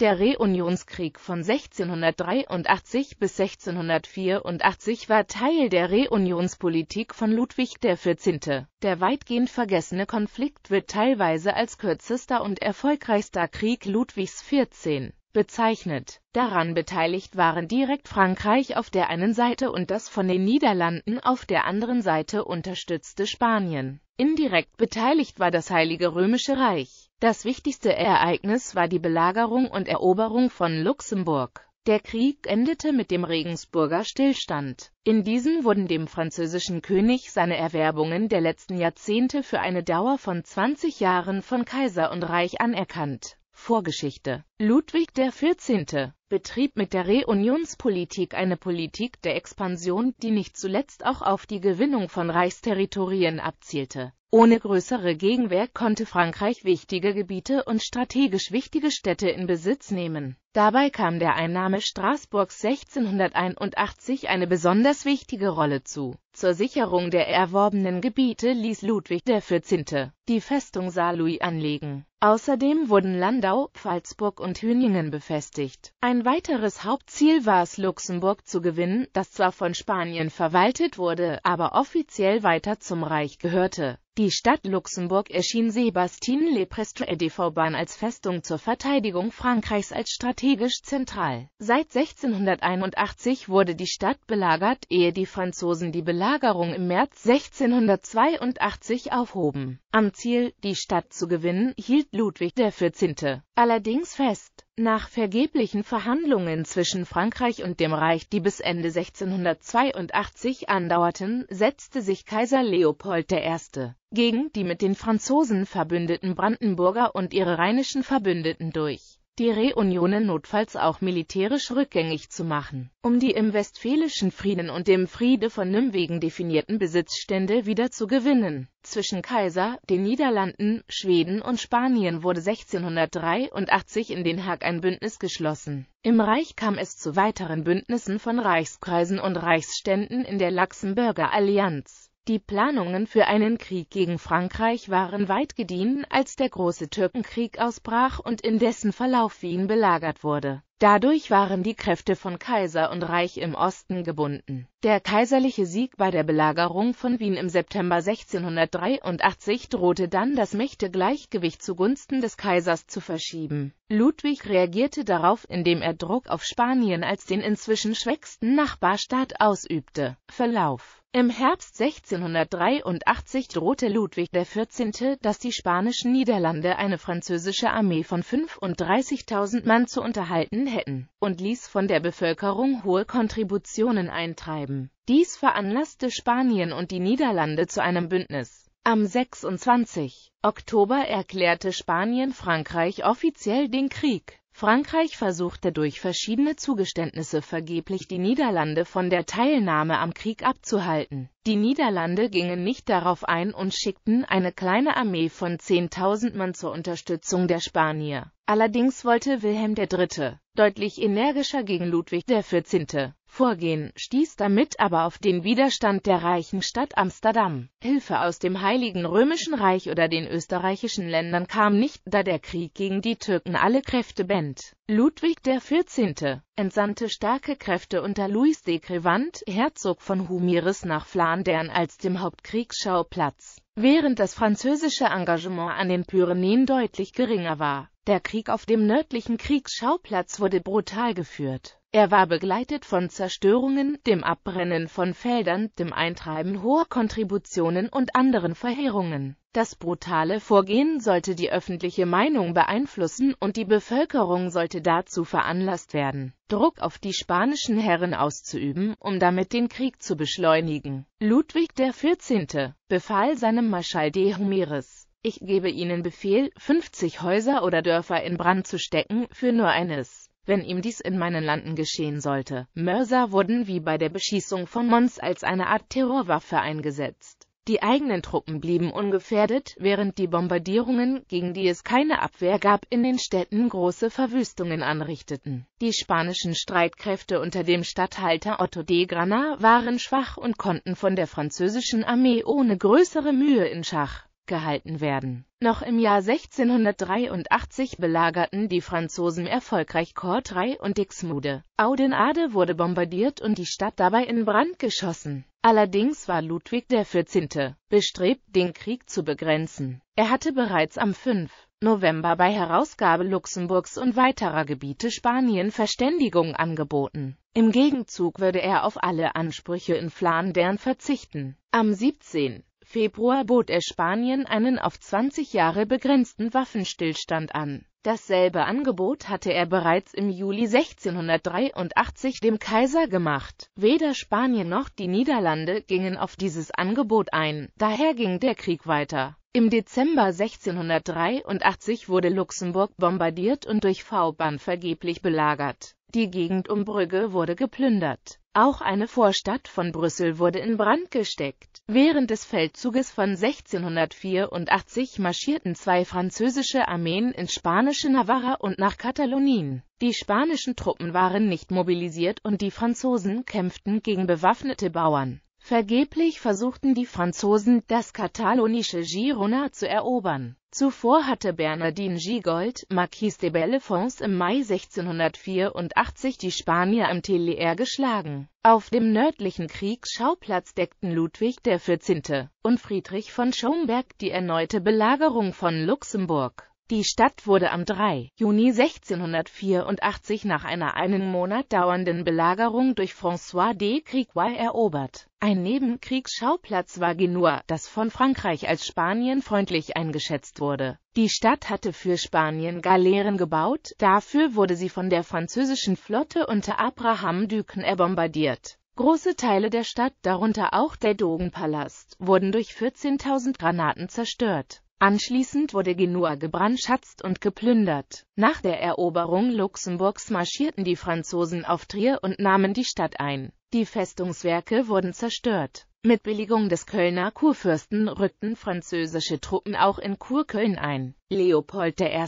Der Reunionskrieg von 1683 bis 1684 war Teil der Reunionspolitik von Ludwig XIV. Der weitgehend vergessene Konflikt wird teilweise als kürzester und erfolgreichster Krieg Ludwigs XIV bezeichnet. Daran beteiligt waren direkt Frankreich auf der einen Seite und das von den Niederlanden auf der anderen Seite unterstützte Spanien. Indirekt beteiligt war das Heilige Römische Reich. Das wichtigste Ereignis war die Belagerung und Eroberung von Luxemburg. Der Krieg endete mit dem Regensburger Stillstand. In diesem wurden dem französischen König seine Erwerbungen der letzten Jahrzehnte für eine Dauer von 20 Jahren von Kaiser und Reich anerkannt. Vorgeschichte. Ludwig XIV. betrieb mit der Reunionspolitik eine Politik der Expansion, die nicht zuletzt auch auf die Gewinnung von Reichsterritorien abzielte ohne größere Gegenwehr konnte Frankreich wichtige Gebiete und strategisch wichtige Städte in Besitz nehmen. Dabei kam der Einnahme Straßburgs 1681 eine besonders wichtige Rolle zu zur Sicherung der erworbenen Gebiete ließ Ludwig XIV. die Festung Saarlouis anlegen. Außerdem wurden Landau, Pfalzburg und Hüningen befestigt. Ein weiteres Hauptziel war es, Luxemburg zu gewinnen, das zwar von Spanien verwaltet wurde, aber offiziell weiter zum Reich gehörte. Die Stadt Luxemburg erschien Sebastien Leprestre de bahn als Festung zur Verteidigung Frankreichs als strategisch zentral. Seit 1681 wurde die Stadt belagert, ehe die Franzosen die Belagerung Belagerung im März 1682 aufhoben. Am Ziel, die Stadt zu gewinnen, hielt Ludwig XIV. allerdings fest. Nach vergeblichen Verhandlungen zwischen Frankreich und dem Reich, die bis Ende 1682 andauerten, setzte sich Kaiser Leopold I. gegen die mit den Franzosen verbündeten Brandenburger und ihre rheinischen Verbündeten durch die Reunionen notfalls auch militärisch rückgängig zu machen, um die im Westfälischen Frieden und dem Friede von Nimwegen definierten Besitzstände wieder zu gewinnen. Zwischen Kaiser, den Niederlanden, Schweden und Spanien wurde 1683 in Den Haag ein Bündnis geschlossen. Im Reich kam es zu weiteren Bündnissen von Reichskreisen und Reichsständen in der Luxemburger Allianz. Die Planungen für einen Krieg gegen Frankreich waren weit gediehen, als der Große Türkenkrieg ausbrach und in dessen Verlauf Wien belagert wurde Dadurch waren die Kräfte von Kaiser und Reich im Osten gebunden. Der kaiserliche Sieg bei der Belagerung von Wien im September 1683 drohte dann das Mächtegleichgewicht zugunsten des Kaisers zu verschieben. Ludwig reagierte darauf, indem er Druck auf Spanien als den inzwischen schwächsten Nachbarstaat ausübte. Verlauf im Herbst 1683 drohte Ludwig XIV., dass die spanischen Niederlande eine französische Armee von 35.000 Mann zu unterhalten hätten und ließ von der Bevölkerung hohe Kontributionen eintreiben. Dies veranlasste Spanien und die Niederlande zu einem Bündnis. Am 26. Oktober erklärte Spanien Frankreich offiziell den Krieg. Frankreich versuchte durch verschiedene Zugeständnisse vergeblich die Niederlande von der Teilnahme am Krieg abzuhalten. Die Niederlande gingen nicht darauf ein und schickten eine kleine Armee von 10.000 Mann zur Unterstützung der Spanier. Allerdings wollte Wilhelm III. deutlich energischer gegen Ludwig XIV Vorgehen stieß damit aber auf den Widerstand der reichen Stadt Amsterdam. Hilfe aus dem Heiligen Römischen Reich oder den österreichischen Ländern kam nicht, da der Krieg gegen die Türken alle Kräfte band. Ludwig XIV. entsandte starke Kräfte unter Louis de Crevant, Herzog von Humieres nach Flandern als dem Hauptkriegsschauplatz, während das französische Engagement an den Pyrenäen deutlich geringer war. Der Krieg auf dem nördlichen Kriegsschauplatz wurde brutal geführt. Er war begleitet von Zerstörungen, dem Abbrennen von Feldern, dem Eintreiben hoher Kontributionen und anderen Verheerungen. Das brutale Vorgehen sollte die öffentliche Meinung beeinflussen und die Bevölkerung sollte dazu veranlasst werden, Druck auf die spanischen Herren auszuüben, um damit den Krieg zu beschleunigen. Ludwig XIV. befahl seinem Marschall de Humiris, ich gebe Ihnen Befehl, 50 Häuser oder Dörfer in Brand zu stecken, für nur eines wenn ihm dies in meinen Landen geschehen sollte. Mörser wurden wie bei der Beschießung von Mons als eine Art Terrorwaffe eingesetzt. Die eigenen Truppen blieben ungefährdet, während die Bombardierungen, gegen die es keine Abwehr gab, in den Städten große Verwüstungen anrichteten. Die spanischen Streitkräfte unter dem Statthalter Otto de Grana waren schwach und konnten von der französischen Armee ohne größere Mühe in Schach gehalten werden. Noch im Jahr 1683 belagerten die Franzosen erfolgreich Courtrai und Dixmude. Audenarde wurde bombardiert und die Stadt dabei in Brand geschossen. Allerdings war Ludwig XIV. bestrebt, den Krieg zu begrenzen. Er hatte bereits am 5. November bei Herausgabe Luxemburgs und weiterer Gebiete Spanien Verständigung angeboten. Im Gegenzug würde er auf alle Ansprüche in Flandern verzichten. Am 17. Februar bot er Spanien einen auf 20 Jahre begrenzten Waffenstillstand an. Dasselbe Angebot hatte er bereits im Juli 1683 dem Kaiser gemacht. Weder Spanien noch die Niederlande gingen auf dieses Angebot ein, daher ging der Krieg weiter. Im Dezember 1683 wurde Luxemburg bombardiert und durch V-Bahn vergeblich belagert. Die Gegend um Brügge wurde geplündert. Auch eine Vorstadt von Brüssel wurde in Brand gesteckt. Während des Feldzuges von 1684 marschierten zwei französische Armeen ins spanische Navarra und nach Katalonien. Die spanischen Truppen waren nicht mobilisiert und die Franzosen kämpften gegen bewaffnete Bauern. Vergeblich versuchten die Franzosen, das katalonische Girona zu erobern. Zuvor hatte Bernardin Gigold, Marquis de Bellefonds im Mai 1684 die Spanier am Telier geschlagen. Auf dem nördlichen Kriegsschauplatz deckten Ludwig XIV. und Friedrich von Schomberg die erneute Belagerung von Luxemburg die Stadt wurde am 3. Juni 1684 nach einer einen Monat dauernden Belagerung durch François de Criquois erobert. Ein Nebenkriegsschauplatz war Genua, das von Frankreich als Spanien freundlich eingeschätzt wurde. Die Stadt hatte für Spanien Galeeren gebaut, dafür wurde sie von der französischen Flotte unter Abraham Duquesne bombardiert. Große Teile der Stadt, darunter auch der Dogenpalast, wurden durch 14.000 Granaten zerstört. Anschließend wurde Genua gebrandschatzt und geplündert. Nach der Eroberung Luxemburgs marschierten die Franzosen auf Trier und nahmen die Stadt ein. Die Festungswerke wurden zerstört. Mit Billigung des Kölner Kurfürsten rückten französische Truppen auch in Kurköln ein. Leopold I.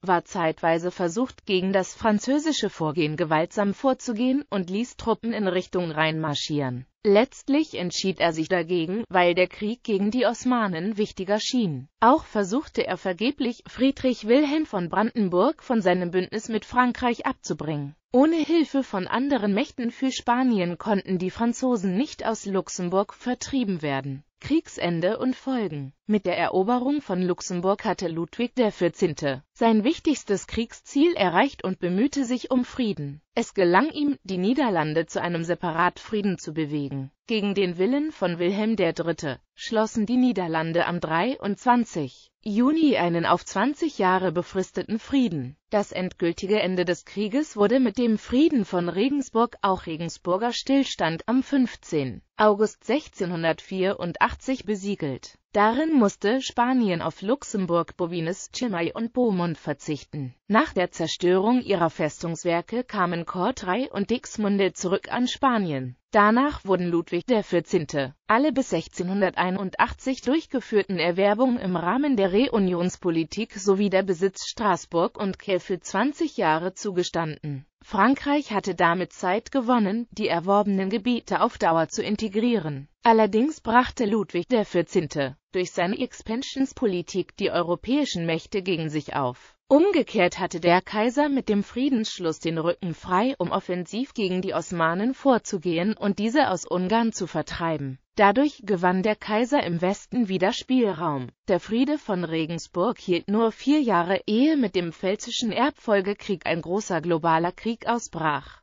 war zeitweise versucht, gegen das französische Vorgehen gewaltsam vorzugehen und ließ Truppen in Richtung Rhein marschieren. Letztlich entschied er sich dagegen, weil der Krieg gegen die Osmanen wichtiger schien. Auch versuchte er vergeblich, Friedrich Wilhelm von Brandenburg von seinem Bündnis mit Frankreich abzubringen. Ohne Hilfe von anderen Mächten für Spanien konnten die Franzosen nicht aus Luxemburg vertrieben werden. Kriegsende und Folgen Mit der Eroberung von Luxemburg hatte Ludwig XIV sein wichtigstes Kriegsziel erreicht und bemühte sich um Frieden. Es gelang ihm, die Niederlande zu einem Separatfrieden zu bewegen. Gegen den Willen von Wilhelm III. schlossen die Niederlande am 23. Juni einen auf 20 Jahre befristeten Frieden. Das endgültige Ende des Krieges wurde mit dem Frieden von Regensburg, auch Regensburger Stillstand, am 15. August 1684 besiegelt Darin musste Spanien auf Luxemburg, Bovines, Chimay und Beaumont verzichten. Nach der Zerstörung ihrer Festungswerke kamen Courtrai und Dixmude zurück an Spanien. Danach wurden Ludwig XIV. alle bis 1681 durchgeführten Erwerbungen im Rahmen der Reunionspolitik sowie der Besitz Straßburg und Kehl für 20 Jahre zugestanden. Frankreich hatte damit Zeit gewonnen, die erworbenen Gebiete auf Dauer zu integrieren. Allerdings brachte Ludwig XIV. durch seine Expansionspolitik die europäischen Mächte gegen sich auf. Umgekehrt hatte der Kaiser mit dem Friedensschluss den Rücken frei, um offensiv gegen die Osmanen vorzugehen und diese aus Ungarn zu vertreiben. Dadurch gewann der Kaiser im Westen wieder Spielraum. Der Friede von Regensburg hielt nur vier Jahre, ehe mit dem Pfälzischen Erbfolgekrieg ein großer globaler Krieg ausbrach.